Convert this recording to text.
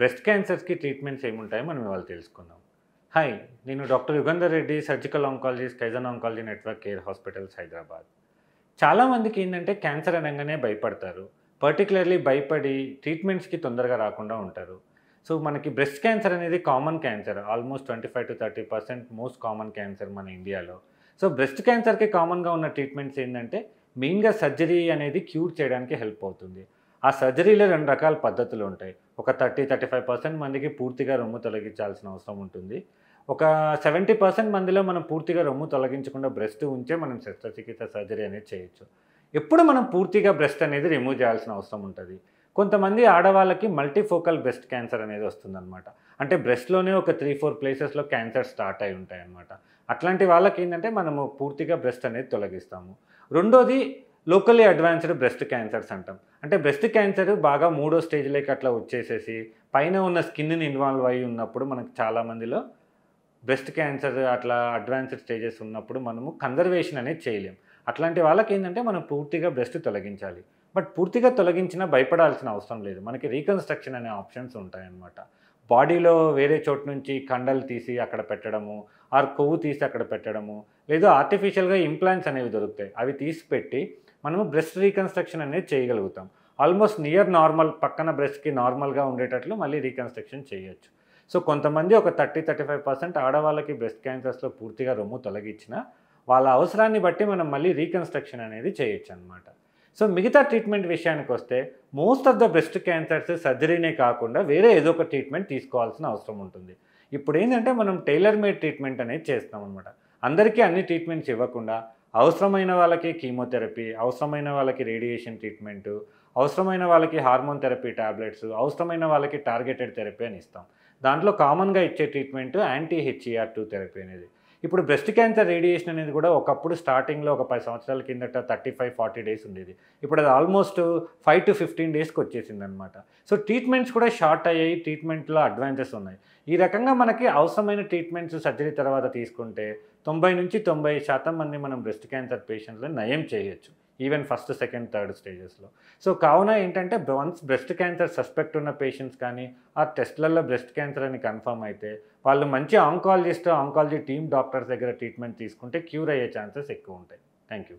breast క్యాన్సర్స్కి treatments ఏముంటాయో మనం ఇవాళ తెలుసుకుందాం హాయ్ నేను doctor Yugandhar Reddy surgical oncology స్కైజన్ oncology network care hospitals Hyderabad చాలామందికి ఏంటంటే క్యాన్సర్ అనగానే భయపడతారు పర్టికులర్లీ భయపడి ట్రీట్మెంట్స్కి తొందరగా రాకుండా ఉంటారు సో మనకి బ్రెస్ట్ క్యాన్సర్ అనేది common cancer almost twenty five to thirty percent most common cancer మన ఇండియాలో సో బ్రెస్ట్ క్యాన్సర్కి కామన్గా ఉన్న ట్రీట్మెంట్స్ ఏంటంటే మెయిన్గా సర్జరీ అనేది క్యూర్ చేయడానికి హెల్ప్ అవుతుంది ఆ సర్జరీలో రెండు రకాల పద్ధతులు ఉంటాయి ఒక థర్టీ థర్టీ ఫైవ్ పర్సెంట్ మందికి పూర్తిగా రొమ్ము తొలగించాల్సిన అవసరం ఉంటుంది ఒక సెవెంటీ పర్సెంట్ మందిలో మనం పూర్తిగా రొమ్ము తొలగించకుండా బ్రెస్ట్ ఉంచే మనం శస్త్రచికిత్స సర్జరీ అనేది చేయొచ్చు ఎప్పుడు మనం పూర్తిగా బ్రెస్ట్ అనేది రిమూవ్ చేయాల్సిన అవసరం ఉంటుంది కొంతమంది ఆడవాళ్ళకి మల్టీఫోకల్ బ్రెస్ట్ క్యాన్సర్ అనేది వస్తుందన్నమాట అంటే బ్రెస్ట్లోనే ఒక త్రీ ఫోర్ ప్లేసెస్లో క్యాన్సర్ స్టార్ట్ అయి ఉంటాయి అన్నమాట అట్లాంటి వాళ్ళకి ఏంటంటే మనము పూర్తిగా బ్రెస్ట్ అనేది తొలగిస్తాము రెండోది లోకల్లీ అడ్వాన్స్డ్ బ్రెస్ట్ క్యాన్సర్స్ అంటాం అంటే బ్రెస్ట్ క్యాన్సర్ బాగా మూడో స్టేజ్లోకి అట్లా వచ్చేసేసి పైన ఉన్న స్కిన్ని ఇన్వాల్వ్ అయి ఉన్నప్పుడు మనకు చాలామందిలో బ్రెస్ట్ క్యాన్సర్ అట్లా అడ్వాన్స్డ్ స్టేజెస్ ఉన్నప్పుడు మనము కన్జర్వేషన్ అనేది చేయలేము అట్లాంటి వాళ్ళకి ఏంటంటే మనం పూర్తిగా బ్రెస్ట్ తొలగించాలి బట్ పూర్తిగా తొలగించినా భయపడాల్సిన అవసరం లేదు మనకి రీకన్స్ట్రక్షన్ అనే ఆప్షన్స్ ఉంటాయన్నమాట బాడీలో వేరే చోటు నుంచి కండలు తీసి అక్కడ పెట్టడము ఆర్ కొవ్వు తీసి అక్కడ పెట్టడము లేదా ఆర్టిఫిషియల్గా ఇంప్లాంట్స్ అనేవి దొరుకుతాయి అవి తీసిపెట్టి మనము బ్రెస్ట్ రీకన్స్ట్రక్షన్ అనేది చేయగలుగుతాం ఆల్మోస్ట్ నియర్ నార్మల్ పక్కన బ్రెస్ట్కి నార్మల్గా ఉండేటట్లు మళ్ళీ రీకన్స్ట్రక్షన్ చేయొచ్చు సో కొంతమంది ఒక థర్టీ థర్టీ ఫైవ్ పర్సెంట్ ఆడవాళ్ళకి బ్రెస్ట్ క్యాన్సర్స్లో పూర్తిగా రొమ్ము తొలగించిన వాళ్ళ అవసరాన్ని బట్టి మనం మళ్ళీ రీకన్స్ట్రక్షన్ అనేది చేయొచ్చు అనమాట సో మిగతా ట్రీట్మెంట్ విషయానికి వస్తే most of the breast cancers సర్జరీనే కాకుండా వేరే ఏదో ఒక ట్రీట్మెంట్ తీసుకోవాల్సిన అవసరం ఉంటుంది ఇప్పుడు ఏంటంటే మనం టైలర్ మేడ్ ట్రీట్మెంట్ అనేది చేస్తాం అనమాట అందరికీ అన్ని ట్రీట్మెంట్స్ ఇవ్వకుండా అవసరమైన వాళ్ళకి కీమోథెరపీ అవసరమైన వాళ్ళకి రేడియేషన్ ట్రీట్మెంటు అవసరమైన వాళ్ళకి హార్మోన్ థెరపీ ట్యాబ్లెట్స్ అవసరమైన వాళ్ళకి టార్గెటెడ్ థెరపీ అని ఇస్తాం దాంట్లో కామన్గా ఇచ్చే treatment anti HER two therapy అనేది ఇప్పుడు బ్రెస్ట్ క్యాన్సర్ రేడియేషన్ అనేది కూడా ఒకప్పుడు స్టార్టింగ్లో ఒక పది సంవత్సరాల కిందట థర్టీ ఫైవ్ ఫార్టీ డేస్ ఉండేది ఇప్పుడు అది ఆల్మోస్ట్ ఫైవ్ టు ఫిఫ్టీన్ డేస్కి వచ్చేసింది అనమాట సో ట్రీట్మెంట్స్ కూడా షార్ట్ అయ్యాయి ట్రీట్మెంట్లో అడ్వాన్సెస్ ఉన్నాయి ఈ రకంగా మనకి అవసరమైన ట్రీట్మెంట్స్ సర్జరీ తర్వాత తీసుకుంటే తొంభై నుంచి తొంభై శాతం మంది మనం బ్రెస్ట్ క్యాన్సర్ పేషెంట్లను నయం చేయొచ్చు ఈవెన్ ఫస్ట్ సెకండ్ థర్డ్ స్టేజెస్లో సో కావున ఏంటంటే వన్స్ బ్రెస్ట్ క్యాన్సర్ సస్పెక్ట్ ఉన్న పేషెంట్స్ కానీ ఆ టెస్ట్లలో బ్రెస్ట్ క్యాన్సర్ అని కన్ఫర్మ్ అయితే వాళ్ళు మంచి ఆంకాలజిస్ట్ ఆంకాలజీ టీమ్ డాక్టర్స్ దగ్గర ట్రీట్మెంట్ తీసుకుంటే క్యూర్ అయ్యే ఛాన్సెస్ ఎక్కువ ఉంటాయి థ్యాంక్ యూ